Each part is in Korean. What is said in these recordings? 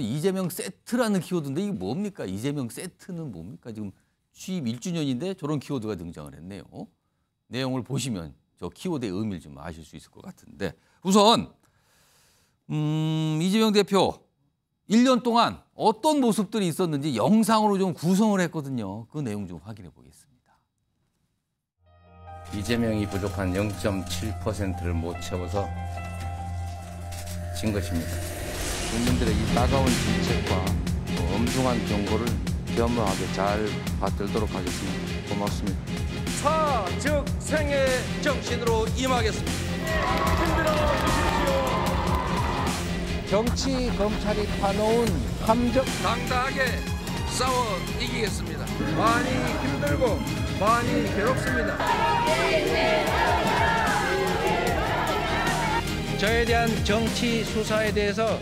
이재명 세트라는 키워드인데 이게 뭡니까? 이재명 세트는 뭡니까? 지금 취입 1주년인데 저런 키워드가 등장을 했네요. 내용을 보시면 저 키워드의 의미를 좀 아실 수 있을 것 같은데 우선 음, 이재명 대표 1년 동안 어떤 모습들이 있었는지 영상으로 좀 구성을 했거든요. 그 내용 좀 확인해 보겠습니다. 이재명이 부족한 0.7%를 못 채워서 진 것입니다. 국민들의 이 따가운 질책과 뭐 엄중한 경고를 겸허하게 잘 받들도록 하겠습니다. 고맙습니다. 사 즉생애 정신으로 임하겠습니다. 힘들어 주십시오. 정치 검찰이 파놓은 함정 당당하게 싸워 이기겠습니다. 많이 힘들고 많이 괴롭습니다. 저에 대한 정치 수사에 대해서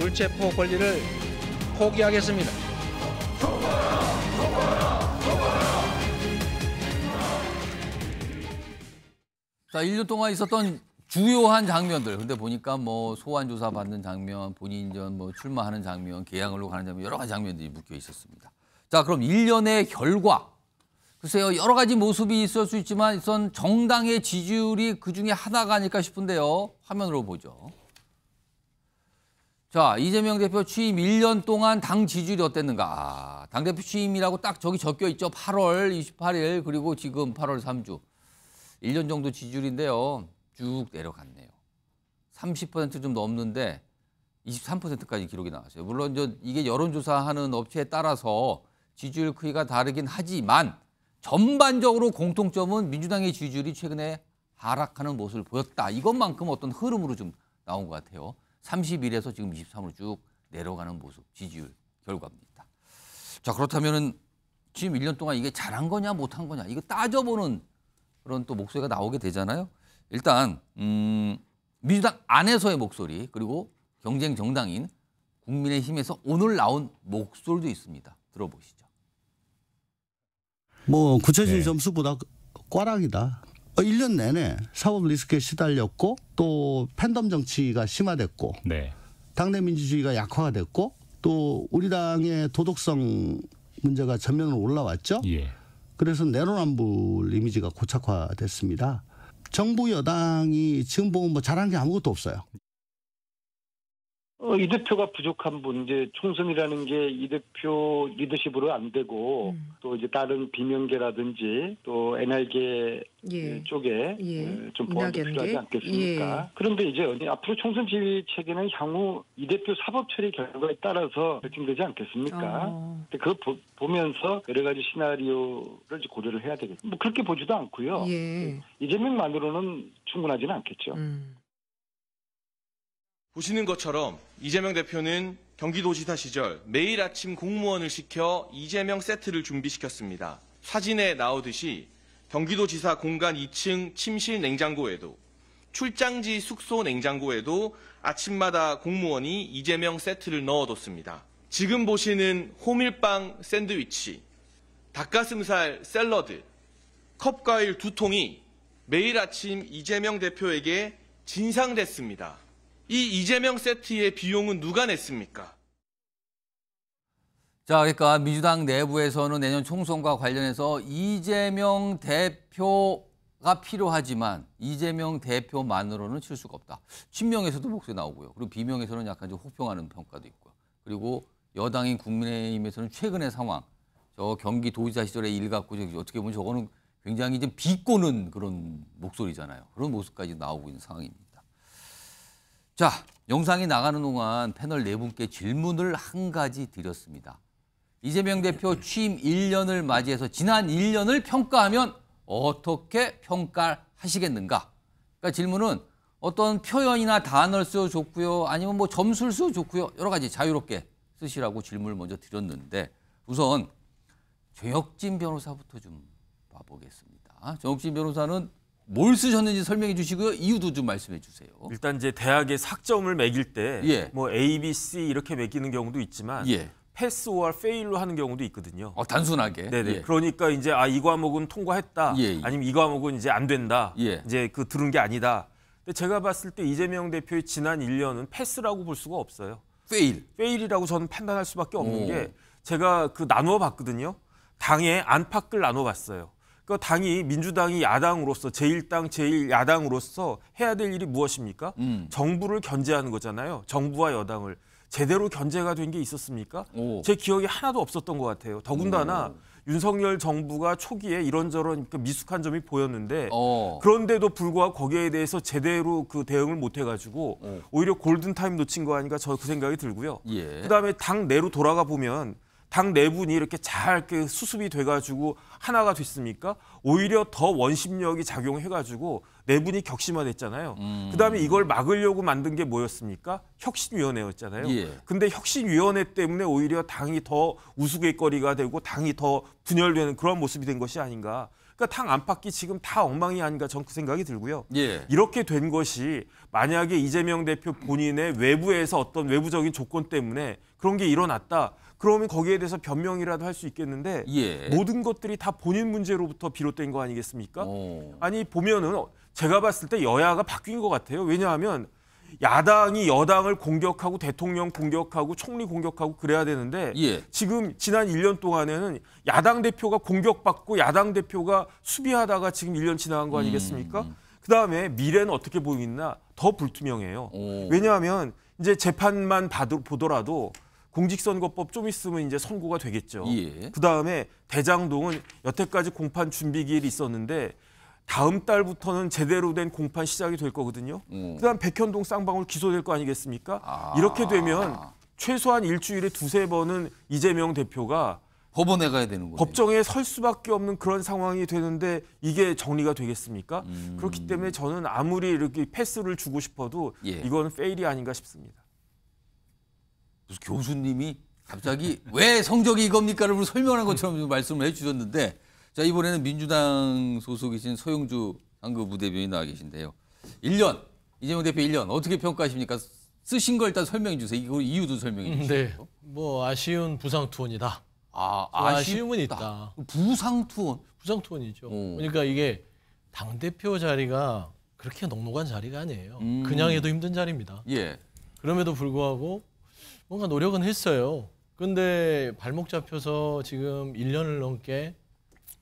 불체포 권리를 포기하겠습니다. 자, 1년 동안 있었던 주요한 장면들. 근데 보니까 뭐 소환 조사 받는 장면, 본인전 뭐 출마하는 장면, 개항을로 가는 장면 여러 가지 장면들이 묶여 있었습니다. 자, 그럼 1년의 결과 글쎄요 여러 가지 모습이 있을 수 있지만 선 정당의 지지율이 그중에 하나가 아닐까 싶은데요 화면으로 보죠. 자, 이재명 대표 취임 1년 동안 당 지지율이 어땠는가? 아, 당대표 취임이라고 딱 저기 적혀 있죠. 8월 28일 그리고 지금 8월 3주. 1년 정도 지지율인데요. 쭉 내려갔네요. 30%좀 넘는데 23%까지 기록이 나왔어요. 물론 저 이게 여론조사하는 업체에 따라서 지지율 크기가 다르긴 하지만 전반적으로 공통점은 민주당의 지지율이 최근에 하락하는 모습을 보였다. 이것만큼 어떤 흐름으로 좀 나온 것 같아요. 30일에서 지금 23으로 쭉 내려가는 모습 지지율 결과입니다. 자 그렇다면은 지금 1년 동안 이게 잘한 거냐 못한 거냐 이거 따져보는 그런 또 목소리가 나오게 되잖아요. 일단 음, 민주당 안에서의 목소리 그리고 경쟁 정당인 국민의힘에서 오늘 나온 목소리도 있습니다. 들어보시죠. 뭐 구체적인 네. 점수보다 꽈락이다. 어, 일 년 내내 사법 리스크에 시달렸고 또 팬덤 정치가 심화됐고 네. 당내 민주주의가 약화 됐고 또 우리 당의 도덕성 문제가 전면으로 올라왔죠. 예. 그래서 내로남불 이미지가 고착화됐습니다. 정부 여당이 지금 보면 뭐 잘한 게 아무것도 없어요. 어, 이 대표가 부족한 분, 이제 총선이라는 게 이 대표 리더십으로 안 되고, 음. 또 이제 다른 비명계라든지, 또 NR계 예. 그 쪽에 예. 예 좀 보완이 필요하지 않겠습니까? 예. 그런데 이제 앞으로 총선 지휘 체계는 향후 이 대표 사법 처리 결과에 따라서 결정되지 않겠습니까? 어. 그 보, 면서 여러 가지 시나리오를 고려를 해야 되겠죠. 뭐 그렇게 보지도 않고요. 예. 그 이재명만으로는 충분하지는 않겠죠. 음. 보시는 것처럼 이재명 대표는 경기도지사 시절 매일 아침 공무원을 시켜 이재명 세트를 준비시켰습니다. 사진에 나오듯이 경기도지사 공간 2층 침실 냉장고에도 출장지 숙소 냉장고에도 아침마다 공무원이 이재명 세트를 넣어뒀습니다. 지금 보시는 호밀빵 샌드위치, 닭가슴살 샐러드, 컵과일 두 통이 매일 아침 이재명 대표에게 진상됐습니다. 이 이재명 세트의 비용은 누가 냈습니까? 자, 그러니까 민주당 내부에서는 내년 총선과 관련해서 이재명 대표가 필요하지만 이재명 대표만으로는 칠 수가 없다. 친명에서도 목소리 나오고요. 그리고 비명에서는 약간 좀 혹평하는 평가도 있고요. 그리고 여당인 국민의힘에서는 최근의 상황, 저 경기도지사 시절의 일 갖고 어떻게 보면 저거는 굉장히 좀 비꼬는 그런 목소리잖아요. 그런 모습까지 나오고 있는 상황입니다. 자, 영상이 나가는 동안 패널 네 분께 질문을 한 가지 드렸습니다. 이재명 대표 취임 1년을 맞이해서 지난 1년을 평가하면 어떻게 평가하시겠는가? 그러니까 질문은 어떤 표현이나 단어를 써도 좋고요. 아니면 뭐 점수를 써도 좋고요. 여러 가지 자유롭게 쓰시라고 질문을 먼저 드렸는데 우선 조혁진 변호사부터 좀 봐보겠습니다. 조혁진 변호사는 뭘 쓰셨는지 설명해 주시고요. 이유도 좀 말씀해 주세요. 일단 이제 대학에 삭점을 매길 때뭐 예. A, B, C 이렇게 매기는 경우도 있지만 예. 패스 or fail로 하는 경우도 있거든요. 어, 단순하게. 네네. 예. 그러니까 이제 아이 과목은 통과했다. 예, 예 아니면 이 과목은 이제 안 된다. 예. 이제 그 들은 게 아니다. 근데 제가 봤을 때 이재명 대표의 지난 1년은 패스라고 볼 수가 없어요. 페일. 페일이라고 저는 판단할 수밖에 없는 오. 게 제가 그 나누어 봤거든요. 당의 안팎을 나눠 봤어요. 그 당이 민주당이 야당으로서 제1당제1야당으로서 해야 될 일이 무엇입니까? 음. 정부를 견제하는 거잖아요. 정부와 여당을 제대로 견제가 된 게 있었습니까? 오. 제 기억이 하나도 없었던 것 같아요. 더군다나 오. 윤석열 정부가 초기에 이런저런 그 미숙한 점이 보였는데 어. 그런데도 불구하고 거기에 대해서 제대로 그 대응을 못 해가지고 어. 오히려 골든 타임 놓친 거 아닌가 저 그 생각이 들고요. 예. 그다음에 당 내로 돌아가 보면 당 내분이 이렇게 잘 수습이 돼가지고 하나가 됐습니까? 오히려 더 원심력이 작용해가지고 내분이 격심화됐잖아요. 음. 그다음에 이걸 막으려고 만든 게 뭐였습니까? 혁신위원회였잖아요. 예. 근데 혁신위원회 때문에 오히려 당이 더 우스갯거리가 되고 당이 더 분열되는 그런 모습이 된 것이 아닌가. 그러니까 당 안팎이 지금 다 엉망이 아닌가 저는 그 생각이 들고요. 예. 이렇게 된 것이 만약에 이재명 대표 본인의 외부에서 어떤 외부적인 조건 때문에 그런 게 일어났다. 그러면 거기에 대해서 변명이라도 할 수 있겠는데 예. 모든 것들이 다 본인 문제로부터 비롯된 거 아니겠습니까? 오. 어. 아니 보면은 제가 봤을 때 여야가 바뀐 것 같아요. 왜냐하면 야당이 여당을 공격하고 대통령 공격하고 총리 공격하고 그래야 되는데 예. 지금 지난 1년 동안에는 야당 대표가 공격받고 야당 대표가 수비하다가 지금 1년 지나간 거 아니겠습니까? 음. 그다음에 미래는 어떻게 보이나 더 불투명해요. 오. 왜냐하면 이제 재판만 보더라도 공직선거법 좀 있으면 이제 선고가 되겠죠. 예. 그 다음에 대장동은 여태까지 공판 준비 기일이 있었는데 다음 달부터는 제대로 된 공판 시작이 될 거거든요. 음. 그다음 백현동 쌍방울 기소될 거 아니겠습니까? 아. 이렇게 되면 최소한 일주일에 두세 번은 이재명 대표가 법원에 가야 되는 거예요. 법정에 설 수밖에 없는 그런 상황이 되는데 이게 정리가 되겠습니까? 음. 그렇기 때문에 저는 아무리 이렇게 패스를 주고 싶어도 예. 이건 페일이 아닌가 싶습니다. 그래 교수님이 갑자기 왜 성적이 이겁니까를 설명한 것처럼 말씀을 해주셨는데 자 이번에는 민주당 소속이신 서영주 상급부대변인 나와 계신데요. 1년 이재명 대표 1년 어떻게 평가하십니까? 쓰신 걸 일단 설명해 주세요. 이거 이유도 설명해 음, 주시죠. 네. 뭐 아쉬운 부상 투혼이다. 아, 뭐 아쉬움은 있다. 부상 투혼. 부상 투혼이죠. 오. 어. 그러니까 이게 당 대표 자리가 그렇게 넉넉한 자리가 아니에요. 음. 그냥 해도 힘든 자리입니다. 예. 그럼에도 불구하고 뭔가 노력은 했어요. 근데 발목 잡혀서 지금 1년을 넘게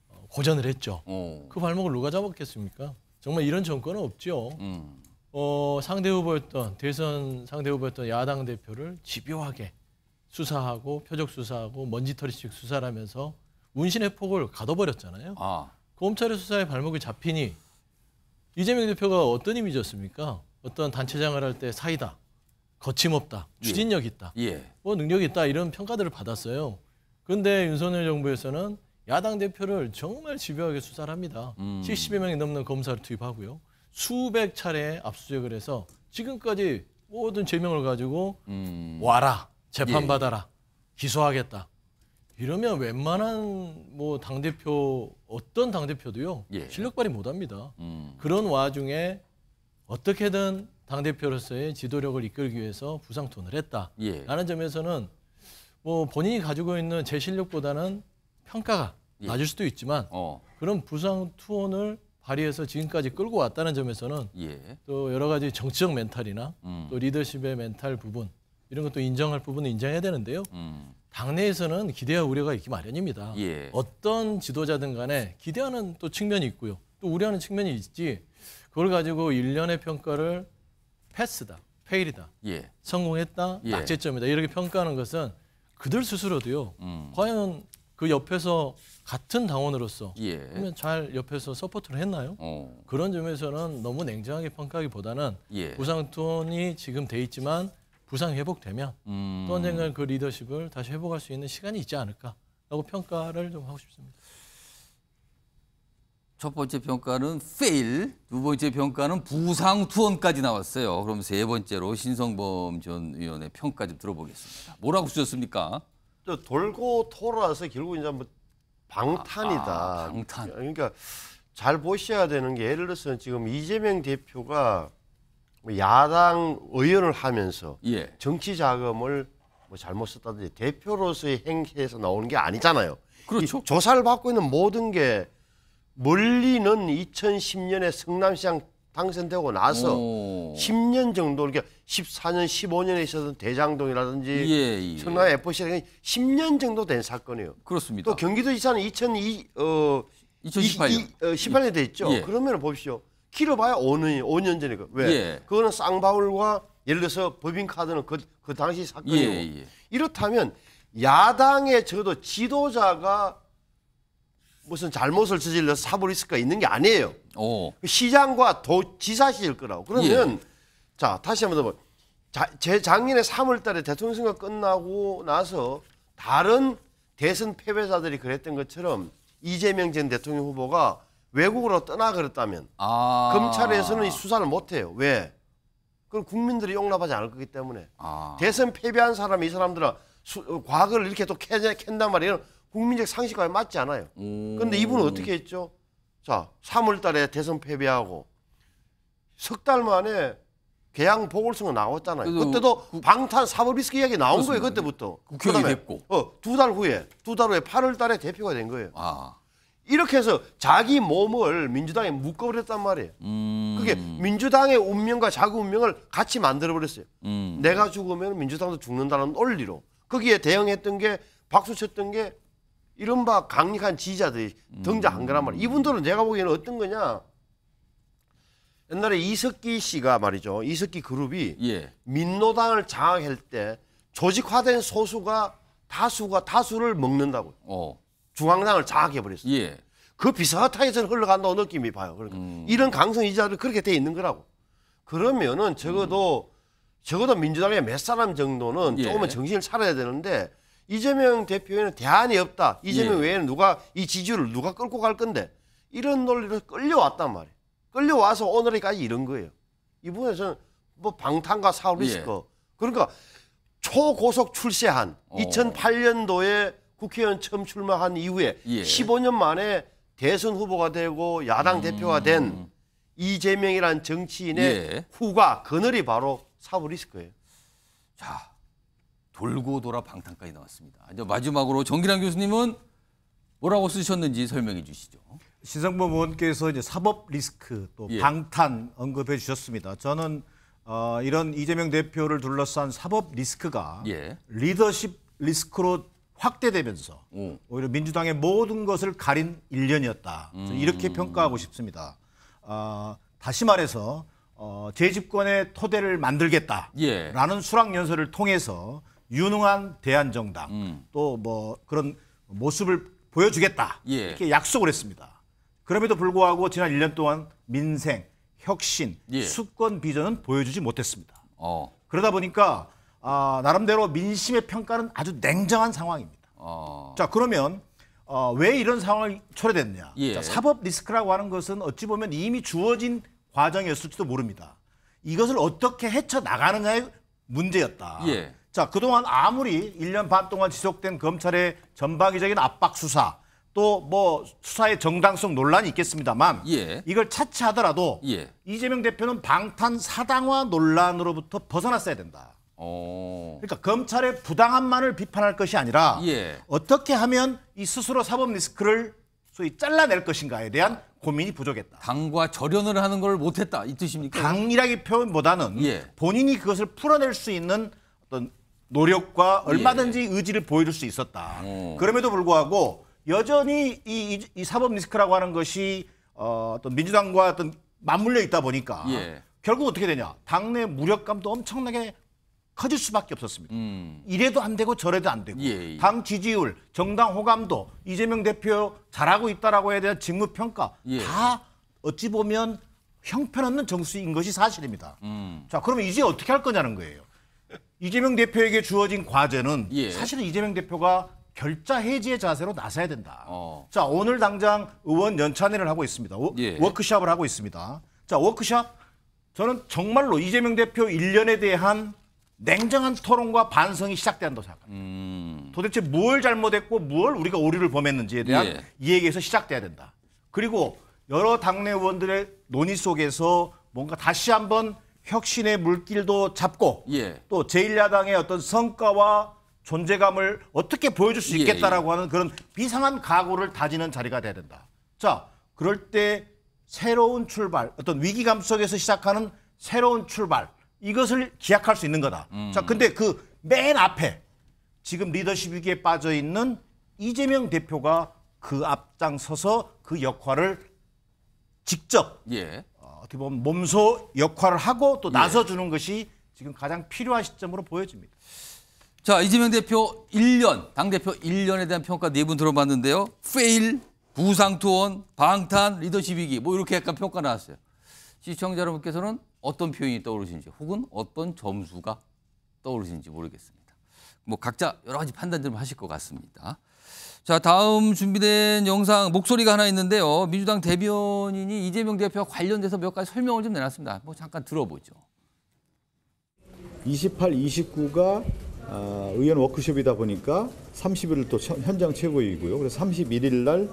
어, 고전을 했죠. 어. 그 발목을 누가 잡았겠습니까? 정말 이런 정권은 없죠. 음. 어, 상대 후보였던 대선 상대 후보였던 야당 대표를 집요하게 수사하고 표적 수사하고 먼지털이식 수사를 하면서 운신의 폭을 가둬버렸잖아요. 아. 검찰의 수사에 발목이 잡히니 이재명 대표가 어떤 이미지였습니까? 어떤 단체장을 할 때 사이다. 거침없다, 예. 추진력 있다, 예. 뭐 능력 있다 이런 평가들을 받았어요. 그런데 윤석열 정부에서는 야당 대표를 정말 집요하게 수사를 합니다. 음. 70여 명이 넘는 검사를 투입하고요. 수백 차례 압수수색을 해서 지금까지 모든 죄명을 가지고 음. 와라, 재판받아라, 예. 기소하겠다. 이러면 웬만한 뭐 당대표, 어떤 당대표도요, 예. 실력 발휘 못 합니다. 음. 그런 와중에 어떻게든 당대표로서의 지도력을 이끌기 위해서 부상톤을 했다라는 예. 점에서는 뭐 본인이 가지고 있는 제 실력보다는 평가가 예. 낮을 수도 있지만 어. 그런 부상 투혼을 발휘해서 지금까지 끌고 왔다는 점에서는 예. 또 여러 가지 정치적 멘탈이나 음. 또 리더십의 멘탈 부분 이런 것도 인정할 부분은 인정해야 되는데요. 음. 당내에서는 기대와 우려가 있기 마련입니다. 예. 어떤 지도자든 간에 기대하는 또 측면이 있고요. 또 우려하는 측면이 있지 그걸 가지고 일련의 평가를 패스다, 페일이다, 예. 성공했다, 예. 낙제점이다 이렇게 평가하는 것은 그들 스스로도요. 음. 과연 그 옆에서 같은 당원으로서 예. 그러면 잘 옆에서 서포트를 했나요? 어. 그런 점에서는 너무 냉정하게 평가하기보다는 예. 부상톤이 지금 돼 있지만 부상 회복되면 음. 또 언젠가 그 리더십을 다시 회복할 수 있는 시간이 있지 않을까라고 평가를 좀 하고 싶습니다. 첫 번째 평가는 fail, 두 번째 평가는 부상 투원까지 나왔어요. 그럼 세 번째로 신성범 전 의원의 평가 좀 들어보겠습니다. 뭐라고 쓰셨습니까? 돌고 돌아서 결국 이제 뭐 방탄이다. 아, 아, 방탄. 그러니까 잘 보셔야 되는 게 예를 들어서 지금 이재명 대표가 뭐 야당 의원을 하면서 예. 정치 자금을 뭐 잘못 썼다든지 대표로서의 행태에서 나오는 게 아니잖아요. 그렇죠. 조사를 받고 있는 모든 게 멀리는 2010년에 성남시장 당선되고 나서 오. 10년 정도 이렇게 14년, 15년에 있었던 대장동이라든지 예, 예. 성남 FC랑 10년 정도 된 사건이에요. 그렇습니다. 또 경기도지사는 2002, 어, 2018년. 2 어, 18년 됐죠. 예. 그러면 보십시오. 길어봐야 5년, 5년 전에 요 그, 왜? 예. 그거는 쌍방울과 예를 들어서 법인카드는 그, 그 당시 사건이고 예, 예, 이렇다면 야당의 적어도 지도자가 무슨 잘못을 저질러서 사버리스가 있는 게 아니에요. 오. 어. 시장과 도지사실 거라고. 그러면 예. 자 다시 한번 더 자, 재작년에 3월달에 대통령 선거 끝나고 나서 다른 대선 패배자들이 그랬던 것처럼 이재명 전 대통령 후보가 외국으로 떠나 그랬다면 아. 검찰에서는 수사를 못해요. 왜? 그걸 국민들이 용납하지 않을 거기 때문에 아. 대선 패배한 사람이 이 사람들은 수, 어, 과거를 이렇게 또 캔, 캔단 말이에요. 국민적 상식과에 맞지 않아요. 그런데 음. 이분은 어떻게 했죠? 자, 3월 달에 대선 패배하고 석 달 만에 개항 보궐선거 나왔잖아요. 그때도 국... 방탄 사법리스크 이야기 나온 거예요. 그때부터. 국회의원이 됐고. 어, 두달 후에, 두 달 후에 8월 달에 대표가 된 거예요. 아. 이렇게 해서 자기 몸을 민주당에 묶어버렸단 말이에요. 음... 그게 민주당의 운명과 자기 운명을 같이 만들어버렸어요. 음... 내가 죽으면 민주당도 죽는다는 논리로. 거기에 대응했던 게 박수쳤던 게 이른바 강력한 지지자들이 음. 등장한 거란 말이에요. 이분들은 내가 보기에는 어떤 거냐. 옛날에 이석기 씨가 말이죠. 이석기 그룹이 예. 민노당을 장악할 때 조직화된 소수가 다수가 다수를 먹는다고. 어. 중앙당을 장악해버렸어요. 예. 그 비슷하게선 흘러간다고 느낌이 봐요. 그러니까 음. 이런 강성이자들 그렇게 돼 있는 거라고. 그러면은 적어도 음. 적어도 민주당의 몇 사람 정도는 예. 조금은 정신을 차려야 되는데 이재명 대표에는 대안이 없다. 이재명 예. 외에는 누가 이 지지율을 누가 끌고 갈 건데 이런 논리를 끌려왔단 말이에요. 끌려와서 오늘까지 이런 거예요. 이분에 서는뭐 방탄과 사우리스크 예. 그러니까 초고속 출세한 오. 어. 2008년도에 국회의원 처음 출마한 이후에 예. 15년 만에 대선 후보가 되고 야당 음. 대표가 된 이재명이란 정치인의 예. 후가 그늘이 바로 사우리스크예요. 자, 돌고 돌아 방탄까지 나왔습니다. 이제 마지막으로 정기랑 교수님은 뭐라고 쓰셨는지 설명해 주시죠. 신상범 의원께서 이제 사법 리스크 또 예. 방탄 언급해 주셨습니다. 저는 어, 이런 이재명 대표를 둘러싼 사법 리스크가 예. 리더십 리스크로 확대되면서 오. 히려 민주당의 모든 것을 가린 일련이었다. 음. 이렇게 평가하고 싶습니다. 어, 다시 말해서 어, 재집권의 토대를 만들겠다라는 예. 수락 연설을 통해서 유능한 대한정당 음. 또뭐 그런 모습을 보여주겠다 예. 이렇게 약속을 했습니다. 그럼에도 불구하고 지난 1년 동안 민생, 혁신, 예. 수권 비전은 보여주지 못했습니다. 어. 그러다 보니까 아, 나름대로 민심의 평가는 아주 냉정한 상황입니다. 어. 자 그러면 어, 왜 이런 상황이 초래됐냐? 예. 자, 사법 리스크라고 하는 것은 어찌 보면 이미 주어진 과정이었을지도 모릅니다. 이것을 어떻게 헤쳐 나가느냐의 문제였다. 예. 자, 그동안 아무리 1년 반 동안 지속된 검찰의 전방위적인 압박 수사 또 뭐 수사의 정당성 논란이 있겠습니다만 예. 이걸 차치하더라도 예. 이재명 대표는 방탄 사당화 논란으로부터 벗어났어야 된다. 오. 어. 그러니까 검찰의 부당함만을 비판할 것이 아니라 예. 어떻게 하면 이 스스로 사법 리스크를 소위 잘라낼 것인가에 대한 고민이 부족했다. 당과 절연을 하는 걸 못했다 이 뜻입니까? 당이라기 표현보다는 예. 본인이 그것을 풀어낼 수 있는 노력과 예. 얼마든지 예. 의지를 보여줄 수 있었다. 오. 어. 그럼에도 불구하고 여전히 이, 이, 이, 사법 리스크라고 하는 것이 어, 어떤 민주당과 어떤 맞물려 있다 보니까 예. 결국 어떻게 되냐 당내 무력감도 엄청나게 커질 수밖에 없었습니다. 음. 이래도 안 되고 저래도 안 되고 예, 예. 당 지지율, 정당 호감도 이재명 대표 잘하고 있다라고 해야 되한 직무 평가 예. 다 어찌 보면 형편없는 정수인 것이 사실입니다. 음. 자, 그러면 이제 어떻게 할 거냐는 거예요. 이재명 대표에게 주어진 과제는 예. 사실은 이재명 대표가 결자 해지의 자세로 나서야 된다. 어. 자 오늘 당장 의원 연찬회를 하고 있습니다. 워, 예. 크샵을 하고 있습니다. 자워크샵 저는 정말로 이재명 대표 일련에 대한 냉정한 토론과 반성이 시작된다고 생각합니다. 음. 도대체 뭘 잘못했고 뭘 우리가 오류를 범했는지에 대한 예. 이야기에서 시작돼야 된다. 그리고 여러 당내 의원들의 논의 속에서 뭔가 다시 한번 혁신의 물길도 잡고 예. 또 제1야당의 어떤 성과와 존재감을 어떻게 보여줄 수 예, 있겠다라고 예, 예. 하는 그런 비상한 각오를 다지는 자리가 돼야 된다. 자, 그럴 때 새로운 출발, 어떤 위기감 속에서 시작하는 새로운 출발 이것을 기약할 수 있는 거다. 음. 자, 근데 그 맨 앞에 지금 리더십 위기에 빠져 있는 이재명 대표가 그 앞장서서 그 역할을 직접 예. 어, 떻게 보면 몸소 역할을 하고 또 나서주는 예. 것이 지금 가장 필요한 시점으로 보여집니다. 자 이재명 대표 1년 당대표 1년에 대한 평가 네 분 들어봤는데요. 페일, 부상투원, 방탄, 리더십 위기 뭐 이렇게 약간 평가 나왔어요. 시청자 여러분께서는 어떤 표현이 떠오르시지 혹은 어떤 점수가 떠오르시지 모르겠습니다. 뭐 각자 여러 가지 판단들 하실 것 같습니다. 자 다음 준비된 영상 목소리가 하나 있는데요. 민주당 대변인이 이재명 대표와 관련돼서 몇 가지 설명을 좀 내놨습니다. 뭐 잠깐 들어보죠. 28, 29가 아, 의원 워크숍이다 보니까 30일을 또 현장 최고이고요 그래서 31일 날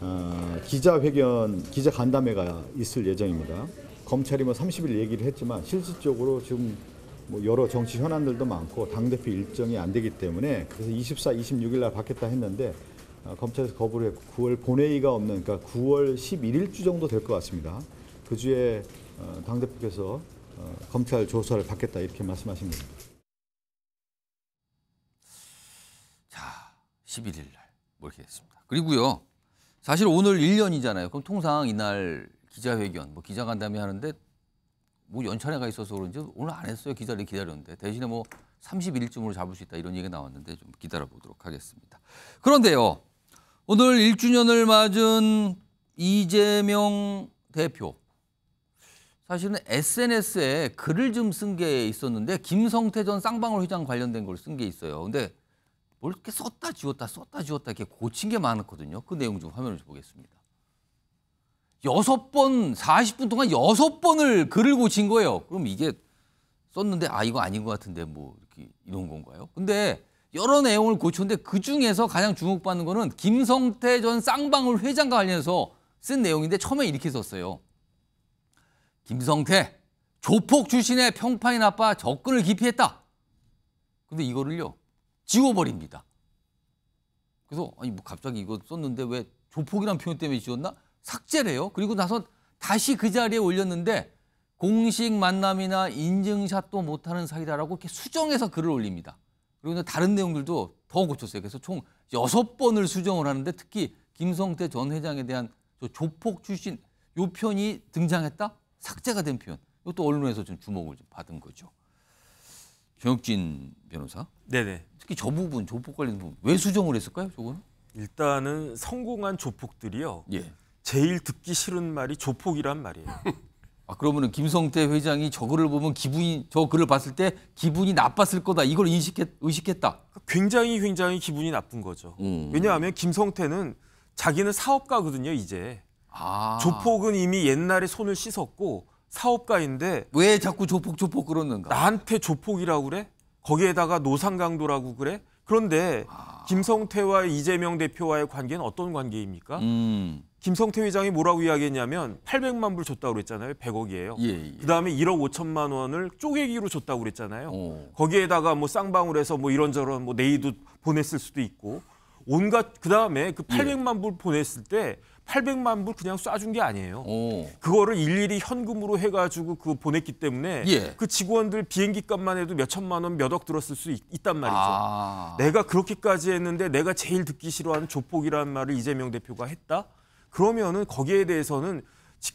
아, 기자회견, 기자 간담회가 있을 예정입니다. 검찰이 뭐 30일 얘기를 했지만 실질적으로 지금 뭐 여러 정치 현안들도 많고 당 대표 일정이 안 되기 때문에 그래서 24, 26일 날 받겠다 했는데 어, 검찰에서 거부를 했고 9월 본회의가 없는 그러니까 9월 11일 주 정도 될 것 같습니다. 그 주에 어, 당 대표께서 어, 검찰 조사를 받겠다 이렇게 말씀하신 겁니다. 자, 11일 날 모르겠습니다. 뭐 그리고요. 사실 오늘 1년이잖아요. 그럼 통상 이날 기자회견, 뭐 기자간담회 하는데 뭐 연차에 가 있어서 그런지 오늘 안 했어요. 기자를 기다렸는데 대신에 뭐 31일쯤으로 잡을 수 있다 이런 얘기가 나왔는데 좀 기다려 보도록 하겠습니다. 그런데요. 오늘 1주년을 맞은 이재명 대표. 사실은 SNS에 글을 좀 쓴 게 있었는데 김성태 전 쌍방울 회장 관련된 걸 쓴 게 있어요. 근데 뭘 이렇게 썼다 지웠다 썼다 지웠다 이렇게 고친 게 많았거든요. 그 내용 좀 화면을 좀 보겠습니다. 여섯 번, 40분 동안 여섯 번을 글을 고친 거예요. 그럼 이게 썼는데 아 이거 아닌 것 같은데 뭐 이렇게 이런 건가요? 근데 여러 내용을 고쳤는데 그중에서 가장 주목받는 거는 김성태 전 쌍방울 회장과 관련해서 쓴 내용인데 처음에 이렇게 썼어요. 김성태, 조폭 출신의 평판이 나빠 접근을 기피했다. 근데 이거를요, 지워버립니다. 그래서 아니 뭐 갑자기 이거 썼는데 왜 조폭이란 표현 때문에 지웠나? 삭제래요. 그리고 나서 다시 그 자리에 올렸는데 공식 만남이나 인증샷도 못하는 사이다라고 이렇게 수정해서 글을 올립니다. 그리고 다른 내용들도 더 고쳤어요. 그래서 총 여섯 번을 수정을 하는데 특히 김성태 전 회장에 대한 조폭 출신 요 편이 등장했다? 삭제가 된 표현. 이것도 언론에서 좀 주목을 좀 받은 거죠. 정혁진 변호사. 네네. 특히 저 부분 조폭 관련 부분 왜 수정을 했을까요? 저거는? 일단은 성공한 조폭들이요. 예. 제일 듣기 싫은 말이 조폭이란 말이에요. 아, 그러면은 김성태 회장이 저 글을 보면 기분이 저 글을 봤을 때 기분이 나빴을 거다 이걸 인식했, 의식했다. 굉장히 굉장히 기분이 나쁜 거죠. 음. 왜냐하면 김성태는 자기는 사업가거든요 이제. 아. 조폭은 이미 옛날에 손을 씻었고 사업가인데 왜 자꾸 조폭 조폭 그러는가? 나한테 조폭이라고 그래? 거기에다가 노상강도라고 그래? 그런데 아. 김성태와 이재명 대표와의 관계는 어떤 관계입니까? 음. 김성태 회장이 뭐라고 이야기했냐면 800만 불 줬다고 그랬잖아요. 100억이에요. 예, 예. 그다음에 1억 5천만 원을 쪼개기로 줬다고 그랬잖아요. 오. 거기에다가 뭐 쌍방울 해서 뭐 이런저런 뭐 네이도 보냈을 수도 있고 온갖 그다음에 그 800만 불 보냈을 때 800만 불 그냥 쏴준 게 아니에요. 오. 그거를 일일이 현금으로 해가지고 그 보냈기 때문에 예. 그 직원들 비행기 값만 해도 몇 천만 원 몇 억 들었을 수 있, 단 말이죠. 아. 내가 그렇게까지 했는데 내가 제일 듣기 싫어하는 조폭이라는 말을 이재명 대표가 했다. 그러면은 거기에 대해서는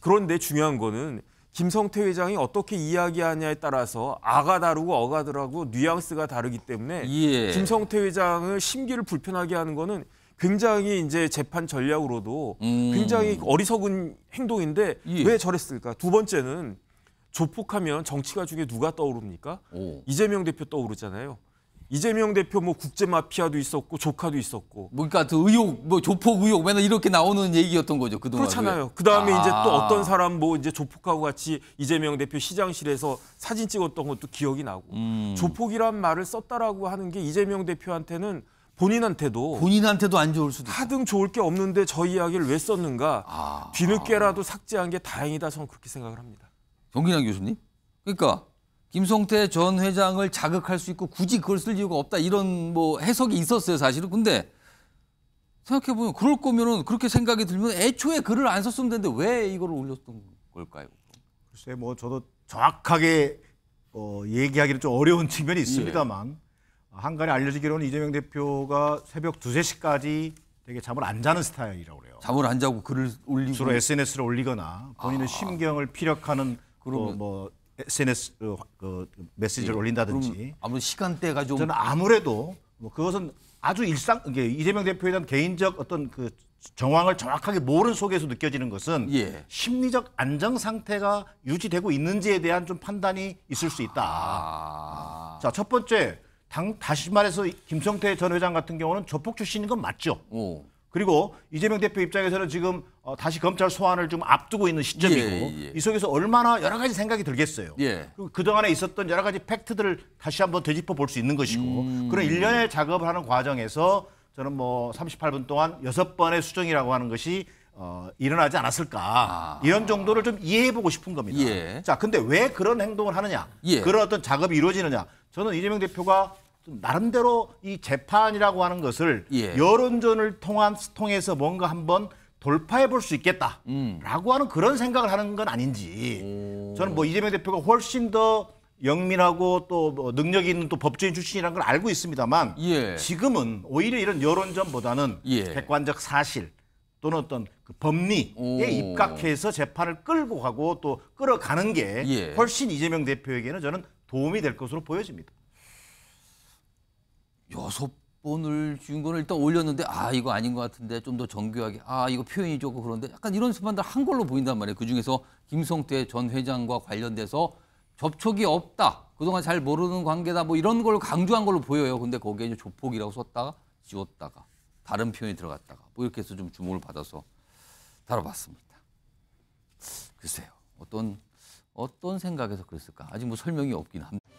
그런데 중요한 거는 김성태 회장이 어떻게 이야기하냐에 따라서 아가 다르고 어가 다르고 뉘앙스가 다르기 때문에 예. 김성태 회장을 심기를 불편하게 하는 거는 굉장히 이제 재판 전략으로도 음. 굉장히 어리석은 행동인데 예. 왜 저랬을까? 두 번째는 조폭하면 정치가 중에 누가 떠오릅니까? 오. 이재명 대표 떠오르잖아요. 이재명 대표 뭐 국제 마피아도 있었고 조카도 있었고. 뭐 그러니까 그 의혹 뭐 조폭 의혹 맨날 이렇게 나오는 얘기였던 거죠 그동안. 그렇잖아요. 그 다음에 아. 이제 또 아. 어떤 사람 뭐 이제 조폭하고 같이 이재명 대표 시장실에서 사진 찍었던 것도 기억이 나고 음. 조폭이란 말을 썼다라고 하는 게 이재명 대표한테는 본인한테도 본인한테도 안 좋을 수도 있다. 하등 좋을 게 없는데 저 이야기를 왜 썼는가 아, 아. 뒤늦게라도 아. 삭제한 게 다행이다 저는 그렇게 생각을 합니다. 정기남 교수님? 그러니까 김성태 전 회장을 자극할 수 있고 굳이 그걸 쓸 이유가 없다 이런 뭐 해석이 있었어요 사실은 근데 생각해 보면 그럴 거면은 그렇게 생각이 들면 애초에 글을 안 썼으면 되는데 왜 이걸 올렸던 걸까요? 글쎄 뭐 저도 정확하게 어, 얘기하기는 좀 어려운 측면이 있습니다만. 예. 한간에 알려지기로는 이재명 대표가 새벽 두세시까지 되게 잠을 안 자는 스타일이라고 그래요. 잠을 안 자고 글을 올리고 주로 SNS를 올리거나 본인의 아. 심경을 피력하는 그뭐 뭐 SNS 그, 어, 그 메시지를 예, 올린다든지 아무 시간대가 좀 저는 아무래도 뭐 그것은 아주 일상 이게 이재명 대표에 대한 개인적 어떤 그 정황을 정확하게 모른 속에서 느껴지는 것은 예. 심리적 안정 상태가 유지되고 있는지에 대한 좀 판단이 있을 수 있다. 아... 자, 첫 번째 당 다시 말해서 김성태 전 회장 같은 경우는 조폭 출신인 건 맞죠. 오. 그리고 이재명 대표 입장에서는 지금 어, 다시 검찰 소환을 좀 앞두고 있는 시점이고 예, 예. 예. 이 속에서 얼마나 여러 가지 생각이 들겠어요. 예. 그동안에 있었던 여러 가지 팩트들을 다시 한번 되짚어 볼 수 있는 것이고 음... 그런 일련의 작업을 하는 과정에서 저는 뭐 38분 동안 6 번의 수정이라고 하는 것이 어, 일어나지 않았을까 아... 이런 정도를 좀 이해해보고 싶은 겁니다. 예. 자, 근데 왜 그런 행동을 하느냐, 예. 그런 어떤 작업이 이루어지느냐 저는 이재명 대표가 나름대로 이 재판이라고 하는 것을 예. 여론전을 통한 통해서 뭔가 한번 돌파해 볼 수 있겠다라고 음. 하는 그런 생각을 하는 건 아닌지 오. 저는 뭐 이재명 대표가 훨씬 더 영민하고 또 뭐 능력 이 있는 또 법조인 출신이라는 걸 알고 있습니다만 예. 지금은 오히려 이런 여론전보다는 예. 객관적 사실 또는 어떤 그 법리에 오. 입각해서 재판을 끌고 가고 또 끌어가는 게 예. 훨씬 이재명 대표에게는 저는 도움이 될 것으로 보여집니다. 여섯 번을 주인공 일단 올렸는데 아 이거 아닌 것 같은데 좀 더 정교하게 아 이거 표현이 조금 그런데 약간 이런 순간들 한 걸로 보인단 말이에요. 그중에서 김성태 전 회장과 관련돼서 접촉이 없다. 그동안 잘 모르는 관계다 뭐 이런 걸 강조한 걸로 보여요. 근데 거기에 조폭이라고 썼다가 지웠다가 다른 표현이 들어갔다가 뭐 이렇게 해서 좀 주목을 받아서 다뤄봤습니다. 글쎄요. 어떤 어떤 생각에서 그랬을까? 아직 뭐 설명이 없긴 합니다.